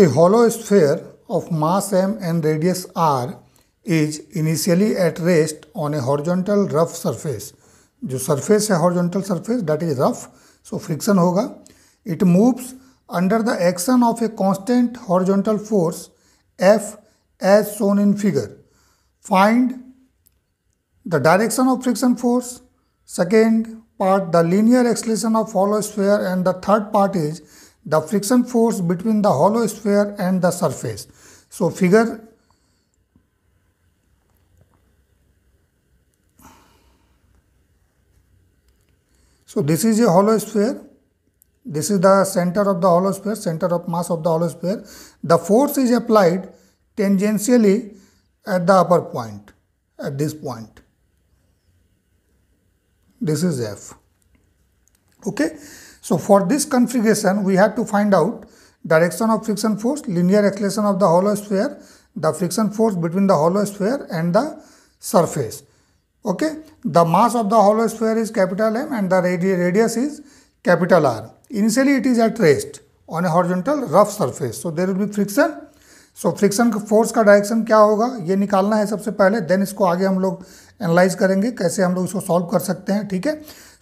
A hollow sphere of mass m and radius r is initially at rest on a horizontal rough surface. The surface है horizontal surface that is rough so friction होगा It moves under the action of a constant horizontal force F as shown in figure. Find the direction of friction force. Second part the linear acceleration of hollow sphere and the third part is the friction force between the hollow sphere and the surface. So, figure So, this is a hollow sphere. This is the center of the hollow sphere, center of mass of the hollow sphere. The force is applied tangentially at the upper point, at this point. This is F. Okay. So for this configuration, we have to find out direction of friction force, linear acceleration of the hollow sphere, the friction force between the hollow sphere and the surface. Okay, the mass of the hollow sphere is capital M and the radi radius is capital R. Initially it is at rest on a horizontal rough surface. So there will be friction. So friction force का direction क्या होगा ये निकालना है सबसे पहले then इसको आगे हम लोग एनालाइज करेंगे कैसे हम लोग इसको सॉल्व कर सकते हैं ठीक है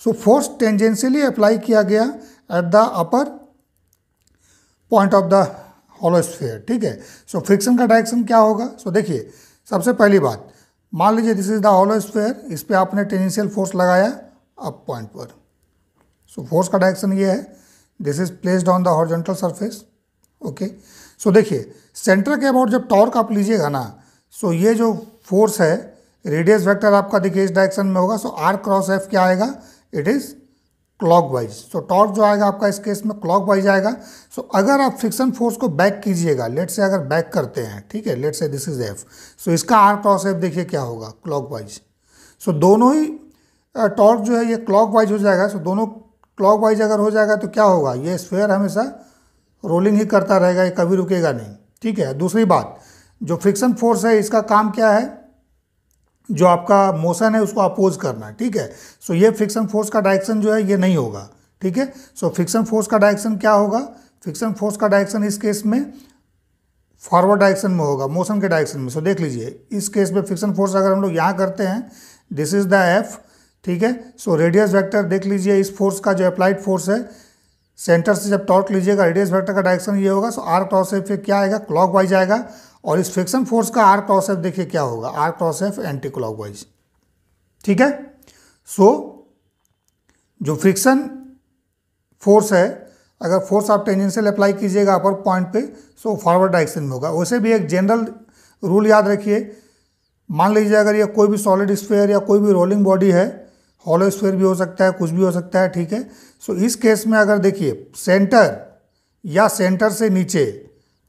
सो फोर्स टेंजेंशियली अप्लाई किया गया at the upper point of the hollow sphere ठीक है सो फ्रिक्शन का डायरेक्शन क्या होगा सो so, देखिए सबसे पहली बात मान लीजिए दिस इज द हॉलोस्फेयर इस पर आपने टेंजेंशियल फोर्स लगाया अप पॉइंट पर सो so, फोर्स का डायरेक्शन ये है this is placed on the horizontal surface okay so देखिए सेंटर के अबाउट जब टॉर्क आप लीजिएगा ना सो so ये जो फोर्स है रेडियस वेक्टर आपका देखिए इस डायरेक्शन में होगा सो आर क्रॉस एफ क्या आएगा it is clockwise so torque जो आएगा आपका इस केस में क्लॉक वाइज आएगा सो so, अगर आप फ्रिक्शन फोर्स को बैक कीजिएगा लेट से अगर बैक करते हैं ठीक है लेट से दिस इज एफ सो इसका आर क्रॉस एफ देखिए क्या होगा क्लॉक वाइज सो दोनों ही टॉर्क जो है ये क्लॉक वाइज हो जाएगा सो so, दोनों क्लॉक वाइज अगर हो जाएगा तो क्या होगा ये स्पेयर हमेशा रोलिंग ही करता रहेगा ये कभी रुकेगा नहीं ठीक है दूसरी बात जो फ्रिक्शन फोर्स है इसका काम क्या है जो आपका मोशन है उसको अपोज करना ठीक है सो ये फ्रिक्शन फोर्स का डायरेक्शन जो है ये नहीं होगा ठीक है सो फ्रिक्शन फोर्स का डायरेक्शन क्या होगा फ्रिक्शन फोर्स का डायरेक्शन इस केस में फॉरवर्ड डायरेक्शन में होगा मोशन के डायरेक्शन में सो so, देख लीजिए इस केस में फ्रिक्शन फोर्स अगर हम लोग यहाँ करते हैं दिस इज द एफ ठीक है सो रेडियस वेक्टर देख लीजिए इस फोर्स का जो अप्लाइड फोर्स है सेंटर से जब टॉर्क लीजिएगा रेडियस वेक्टर का डायरेक्शन ये होगा सो आर टॉर्स से फिर क्या आएगा क्लॉक वाइज आएगा और इस फ्रिक्शन फोर्स का आर क्रॉस एफ देखिए क्या होगा R cross F anti clockwise ठीक है सो so, जो फ्रिक्शन फोर्स है अगर फोर्स आप टेंजेंशियल अप्लाई कीजिएगा अपर पॉइंट पे सो फॉरवर्ड डायरेक्शन में होगा वैसे भी एक जनरल रूल याद रखिए मान लीजिए अगर ये कोई भी सॉलिड स्फेयर या कोई भी रोलिंग बॉडी है हॉलो स्फेयर भी हो सकता है कुछ भी हो सकता है ठीक है सो so, इस केस में अगर देखिए सेंटर या सेंटर से नीचे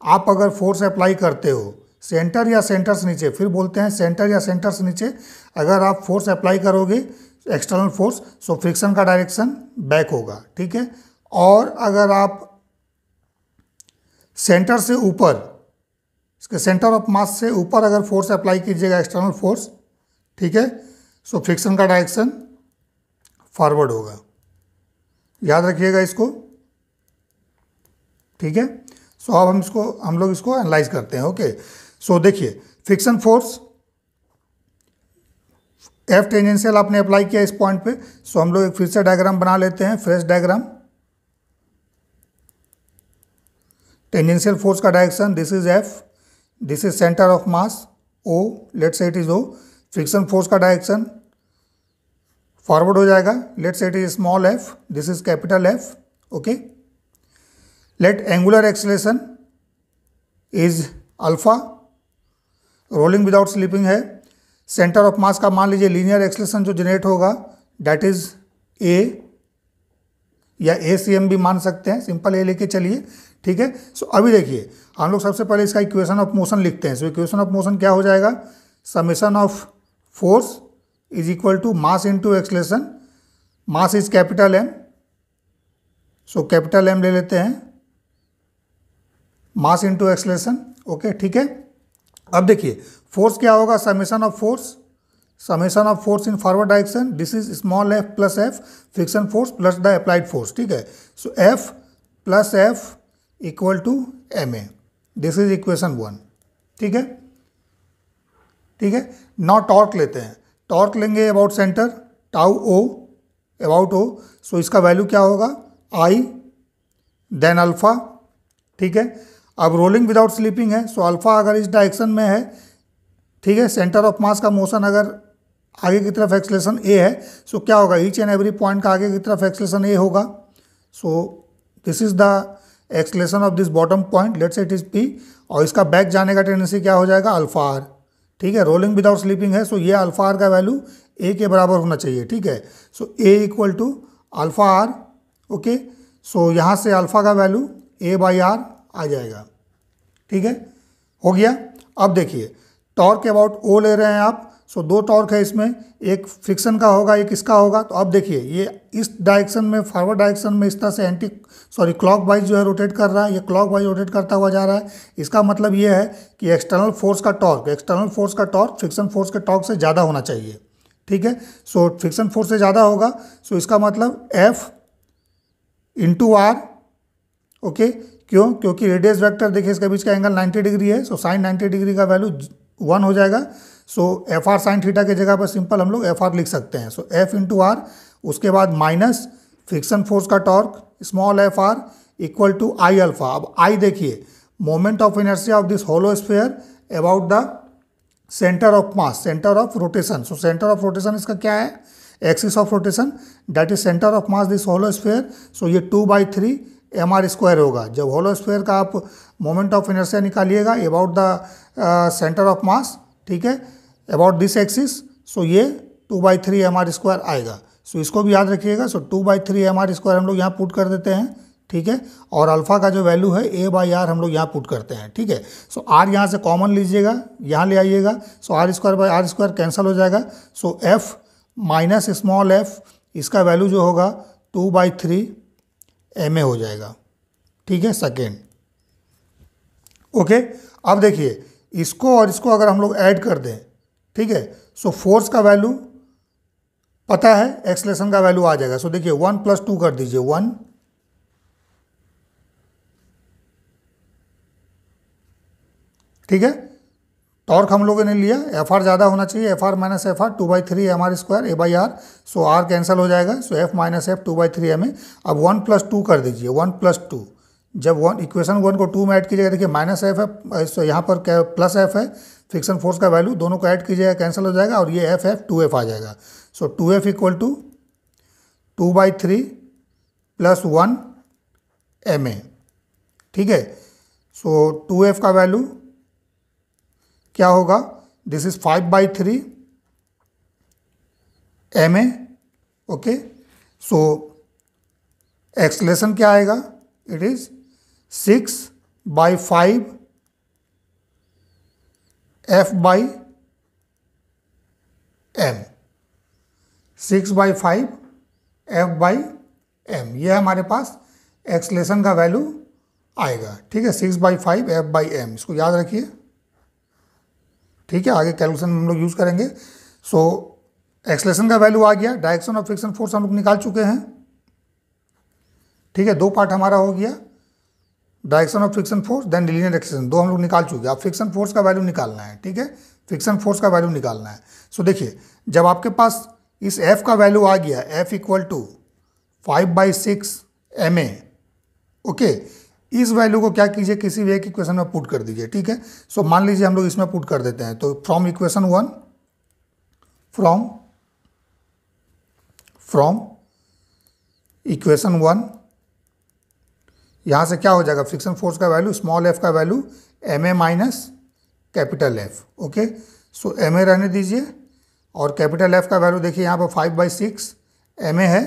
आप अगर फोर्स अप्लाई करते हो सेंटर या सेंटर्स नीचे फिर बोलते हैं सेंटर या सेंटर्स नीचे अगर आप फोर्स अप्लाई करोगे एक्सटर्नल फोर्स सो फ्रिक्शन का डायरेक्शन बैक होगा ठीक है और अगर आप सेंटर से ऊपर इसके सेंटर ऑफ मास से ऊपर अगर फोर्स अप्लाई कीजिएगा एक्सटर्नल फोर्स ठीक है सो फ्रिक्शन का डायरेक्शन फॉरवर्ड होगा याद रखिएगा इसको ठीक है सो अब हम इसको हम लोग इसको एनालाइज करते हैं ओके सो देखिए फिक्सन फोर्स एफ टेंजेंशियल आपने अप्लाई किया इस पॉइंट पे सो हम लोग एक फिर से डायग्राम बना लेते हैं फ्रेश डायग्राम टेंजेंशियल फोर्स का direction this is F this is centre of mass O let say it is O friction force का डायरेक्शन फॉरवर्ड हो जाएगा let say it is small F this is capital F okay let angular acceleration is alpha rolling without slipping है centre of mass का मान लीजिए linear acceleration जो generate होगा that is A या ए सी एम भी मान सकते हैं सिंपल ए लेके चलिए ठीक है सो so, अभी देखिए हम लोग सबसे पहले इसका इक्वेशन ऑफ मोशन लिखते हैं सो इक्वेशन ऑफ मोशन क्या हो जाएगा summation of force is equal to mass into acceleration mass is capital M so capital M ले लेते हैं मास इंटू एक्सलेशन ओके ठीक है अब देखिए फोर्स क्या होगा summation of force summation of force in forward direction this is small F plus F friction force plus the applied force ठीक है so F plus F equal to M A this is equation one ठीक है ठीक है नॉ torque लेते हैं torque लेंगे about centre tau O about O so इसका वैल्यू क्या होगा आई देन अल्फा ठीक है अब रोलिंग विदाउट स्लीपिंग है सो अल्फ़ा अगर इस डायरेक्शन में है ठीक है सेंटर ऑफ मास का मोशन अगर आगे की तरफ एक्सलेशन ए है सो क्या होगा ईच एंड एवरी पॉइंट का आगे की तरफ एक्सलेशन ए होगा so this is the acceleration of this bottom point let's it is P और इसका बैक जाने का टेंडेंसी क्या हो जाएगा अल्फा आर ठीक है रोलिंग विदाउट स्लीपिंग है सो so ये अल्फा आर का वैल्यू ए के बराबर होना चाहिए ठीक है so A equal to alpha R okay so यहाँ से अल्फा का वैल्यू ए बाई आर आ जाएगा ठीक है हो गया अब देखिए टॉर्क अबाउट ओ ले रहे हैं आप सो दो टॉर्क है इसमें एक फ्रिक्शन का होगा एक इसका होगा तो अब देखिए ये इस डायरेक्शन में फॉरवर्ड डायरेक्शन में इस तरह से एंटी सॉरी क्लॉक वाइज जो है रोटेट कर रहा है ये क्लॉक वाइज रोटेट करता हुआ जा रहा है इसका मतलब ये है कि एक्सटर्नल फोर्स का टॉर्क एक्सटर्नल फोर्स का टॉर्क फ्रिक्शन फोर्स के टॉर्क से ज़्यादा होना चाहिए ठीक है सो फ्रिक्शन फोर्स से ज़्यादा होगा सो इसका मतलब एफ इंटू आर ओके क्यों क्योंकि रेडियस वेक्टर देखिए इसके बीच का एंगल 90 डिग्री है सो साइन 90 डिग्री का वैल्यू वन हो जाएगा so F R sine theta के जगह पर सिंपल हम लोग एफ आर लिख सकते हैं सो एफ इंटू आर उसके बाद माइनस फ्रिक्शन फोर्स का torque small F R equal to I alpha अब आई देखिए moment of inertia of this hollow sphere about the centre of mass centre of rotation so centre of rotation इसका क्या है axis of rotation that is centre of mass this hollow sphere so ये two by three M R square होगा जब hollow square का आप moment of inertia निकालिएगा about the centre of mass ठीक है अबाउट दिस एक्सिस सो ये two by three M R square आएगा so so, इसको भी याद रखिएगा so two by three M R square हम लोग यहाँ पुट कर देते हैं ठीक है और अल्फ़ा का जो वैल्यू है ए बाई आर हम लोग यहाँ पुट करते हैं ठीक है सो आर यहाँ से कॉमन लीजिएगा यहाँ ले आइएगा so R square by R square cancel हो जाएगा so F minus small F इसका वैल्यू जो होगा two by three M A हो जाएगा ठीक है सेकेंड ओके अब देखिए इसको और इसको अगर हम लोग ऐड कर दें ठीक है सो फोर्स का वैल्यू पता है एक्सलेशन का वैल्यू आ जाएगा सो देखिए वन प्लस टू कर दीजिए वन ठीक है टॉर्क हम लोगों ने लिया एफ आर ज़्यादा होना चाहिए F R minus F R two by three M R square A by R so R cancel हो जाएगा so F minus F two by three M A अब वन प्लस टू कर दीजिए one plus two जब one equation one को two में add कीजिएगा देखिए माइनस एफ है सो यहाँ पर क्या प्लस एफ है फ्रिक्शन फोर्स का वैल्यू दोनों को ऐड कीजिएगा कैंसिल हो जाएगा और ये एफ एफ टू एफ आ जाएगा so two F equal to two by three plus one M A ठीक है सो टू एफ का वैल्यू क्या होगा this is five by three M A okay so acceleration क्या आएगा it is six by five F by M six by five F by M यह हमारे पास एक्सलेशन का वैल्यू आएगा ठीक है six by five F by M इसको याद रखिए ठीक है आगे कैलकुलेशन हम लोग यूज़ करेंगे सो एक्सलेशन का वैल्यू आ गया डायरेक्शन ऑफ फ्रिक्शन फोर्स हम लोग निकाल चुके हैं ठीक है दो पार्ट हमारा हो गया direction of friction force then linear acceleration दो हम लोग निकाल चुके हैं अब फ्रिक्शन फोर्स का वैल्यू निकालना है ठीक है फ्रिक्शन फोर्स का वैल्यू निकालना है सो so, देखिए जब आपके पास इस एफ का वैल्यू आ गया F equal to five by six M A okay इस वैल्यू को क्या कीजिए किसी भी एक इक्वेशन में पुट कर दीजिए ठीक है सो मान लीजिए हम लोग इसमें पुट कर देते हैं तो from equation one from from equation one यहां से क्या हो जाएगा फ्रिक्शन फोर्स का वैल्यू स्मॉल एफ का value M A minus capital F okay so M A रहने दीजिए और कैपिटल एफ का वैल्यू देखिए यहाँ पर five by six M A है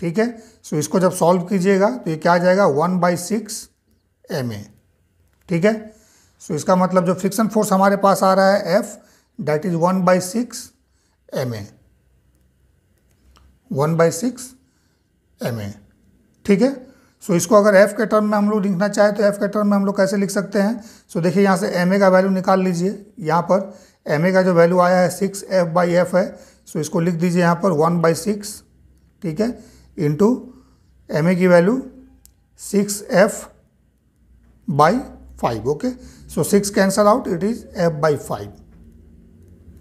ठीक है सो इसको जब सॉल्व कीजिएगा तो ये क्या आ जाएगा one by six M A ठीक है सो इसका मतलब जो फ्रिक्शन फोर्स हमारे पास आ रहा है F that is one by six M A one by six M A ठीक है सो इसको अगर एफ के टर्म में हम लोग लिखना चाहें तो एफ के टर्म में हम लोग कैसे लिख सकते हैं सो देखिए यहाँ से एम ए का वैल्यू निकाल लीजिए यहाँ पर एम ए का जो वैल्यू आया है सिक्स एफ बाई एफ है सो इसको लिख दीजिए यहाँ पर वन बाई सिक्स ठीक है इंटू एम ए की value six F by five okay so six cancel out it is F by five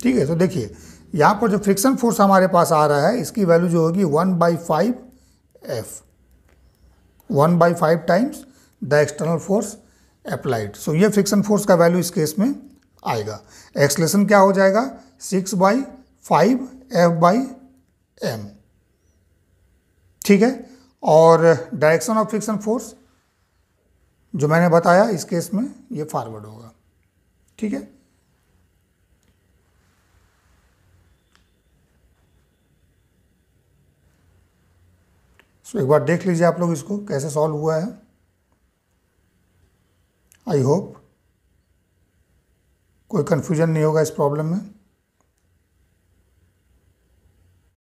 ठीक है तो देखिए यहाँ पर जो फ्रिक्शन फोर्स हमारे पास आ रहा है इसकी वैल्यू जो होगी one by five F one by five times the external force applied so ये फ्रिक्शन फोर्स का वैल्यू इस केस में आएगा एक्सलेशन क्या हो जाएगा six by five F by M ठीक है और डायरेक्शन ऑफ फ्रिक्शन फोर्स जो मैंने बताया इस केस में ये फॉरवर्ड होगा ठीक है सो so, एक बार देख लीजिए आप लोग इसको कैसे सॉल्व हुआ है आई होप कोई कन्फ्यूजन नहीं होगा इस प्रॉब्लम में